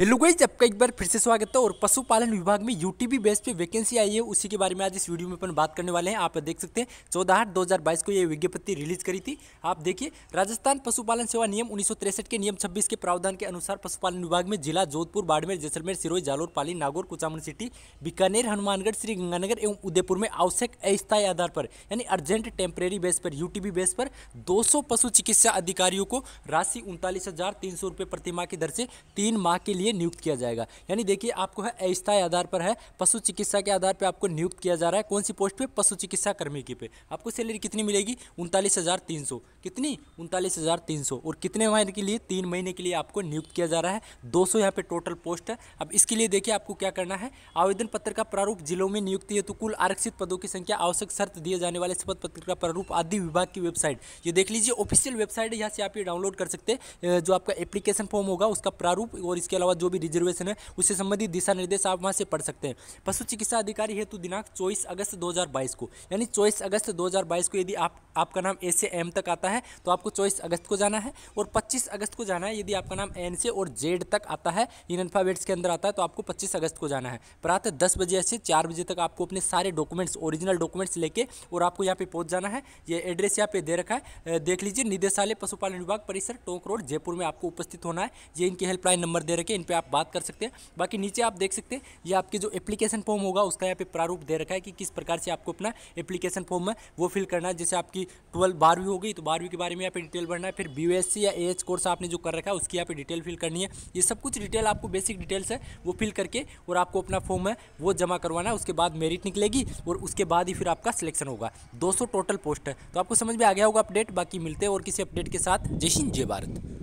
hello guys आपका एक बार फिर से स्वागत है और पशुपालन विभाग में यूटीबी बेस पे वैकेंसी आई है उसी के बारे में आज इस वीडियो में अपन बात करने वाले हैं आप देख सकते हैं चौदह आठ बाईस को ये विज्ञप्ति रिलीज करी थी आप देखिए राजस्थान पशुपालन सेवा नियम उन्नीस के नियम छब्बीस के प्रावधान के अनुसार पशुपालन विभाग में जिला जोधपुर बाड़मेर जैसलमेर सिरोई जालोर पाली नागौर कुचामन सिटी बीकानेर हनुमानगढ़ श्रीगंगानगर एवं उदयपुर में आवश्यक अस्थायी आधार पर यानी अर्जेंट टेम्परेरी बेस पर यूटीबी बेस पर दो पशु चिकित्सा अधिकारियों को राशि उनतालीस प्रति प्रतिमा की दर से तीन माह के लिए लिए नियुक्त किया जाएगा यानी देखिए आपको है अस्थायी आधार पर है पशु चिकित्सा के आधार पर आपको नियुक्त किया जा रहा है कौन सी पोस्ट पर पशु चिकित्सा कर्मी की पे आपको सैलरी कितनी मिलेगी उनतालीस हज़ार तीन सौ कितनी उनतालीस हज़ार तीन सौ और कितने महीने के लिए तीन महीने के लिए आपको नियुक्त किया जा रहा है दो सौ यहाँ पर टोटल पोस्ट है अब इसके लिए देखिए आपको क्या करना है आवेदन पत्र का प्रारूप जिलों में नियुक्ति हेतु कुल आरक्षित पदों की संख्या आवश्यक शर्त दिए जाने वाले शपथ पत्र का प्रारूप आदि विभाग की वेबसाइट ये देख लीजिए ऑफिशियल वेबसाइट यहाँ से आप ये डाउनलोड कर सकते हैं जो आपका एप्लीकेशन फॉर्म होगा उसका प्रारूप और इसके अलावा अथवा जो भी रिजर्वेशन है उससे संबंधित दिशा निर्देश आप वहाँ से पढ़ सकते हैं पशु चिकित्सा अधिकारी हेतु दिनांक चौबीस अगस्त दो को यानी चौबीस अगस्त दो को यदि आप आपका नाम ए से एम तक आता है तो आपको चौबीस अगस्त को जाना है और पच्चीस अगस्त को जाना है यदि आपका नाम एन से और जेड तक आता है इन अल्फ़ाबेट्स के अंदर आता है तो आपको पच्चीस अगस्त को जाना है प्रातः दस बजे से चार बजे तक आपको अपने सारे डॉक्यूमेंट्स ओरिजिनल डॉक्यूमेंट्स लेके और आपको यहाँ पे पहुँच जाना है ये एड्रेस यहाँ पे दे रखा है देख लीजिए निदेशालय पशुपालन विभाग परिसर टोंक रोड जयपुर में आपको उपस्थित होना है ये इनके हेल्पलाइन नंबर दे रखे पे आप बात कर सकते हैं बाकी नीचे आप देख सकते हैं ये आपके जो एप्लीकेशन फॉर्म होगा उसका यहाँ पे प्रारूप दे रखा है कि किस प्रकार से आपको अपना एप्लीकेशन फॉर्म है वो फिल करना है जैसे आपकी ट्वेल्व बारहवीं होगी तो बारहवीं के बारे में यहाँ पे डिटेल भरना है फिर बी या ए कोर्स आपने जो कर रखा है उसकी यहाँ पे डिटेल फिल करनी है ये सब कुछ डिटेल आपको बेसिक डिटेल्स है वो फिल करके और आपको अपना फॉर्म है वो जमा करवाना है उसके बाद मेरिट निकलेगी और उसके बाद ही फिर आपका सिलेक्शन होगा दो टोटल पोस्ट है तो आपको समझ में आ गया होगा अपडेट बाकी मिलते हैं और किसी अपडेट के साथ जय हिंद जय भारत